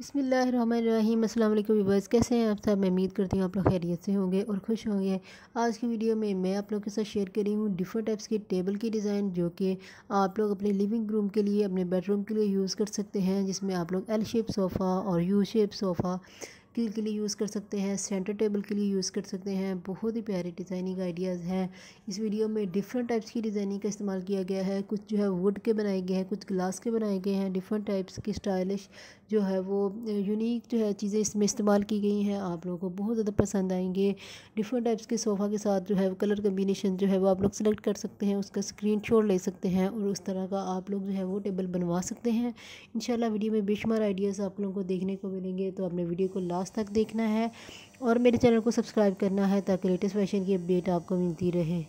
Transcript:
अस्सलाम वालेकुम वीवर्स कैसे हैं आप सब मैं उम्मीद करती हूँ आप लोग खैरियत से होंगे और खुश होंगे आज की वीडियो में मैं आप लोग के साथ शेयर कर रही हूँ डिफरेंट टाइप्स की टेबल की डिज़ाइन जो कि आप लोग अपने लिविंग रूम के लिए अपने बेडरूम के लिए यूज़ कर सकते हैं जिसमें आप लोग एल शेप सोफ़ा और यू शेप सोफ़ा कील के लिए यूज़ कर सकते हैं सेंटर टेबल के लिए यूज़ कर सकते हैं बहुत ही प्यारे डिज़ाइनिंग आइडियाज़ हैं इस वीडियो में डिफरेंट टाइप्स की डिज़ाइनिंग का इस्तेमाल किया गया है कुछ जो है वुड के बनाए गए हैं कुछ ग्लास के बनाए गए हैं डिफरेंट टाइप्स की स्टाइलिश जो है वो यूनिक जो है चीज़ें इसमें इस्तेमाल की गई हैं आप लोगों को बहुत ज़्यादा पसंद आएंगे डिफरेंट टाइप्स के सोफ़ा के साथ जो है कलर कम्बिनेशन जो है वो आप लोग सेलेक्ट कर सकते हैं उसका स्क्रीन ले सकते हैं और उस तरह का आप लोग जो है वो टेबल बनवा सकते हैं इन वीडियो में बेशुमार आइडियाज़ आप लोगों को देखने को मिलेंगे तो आपने वीडियो को लास्ट लास्ट तक देखना है और मेरे चैनल को सब्सक्राइब करना है ताकि लेटेस्ट फैशन की अपडेट आपको मिलती रहे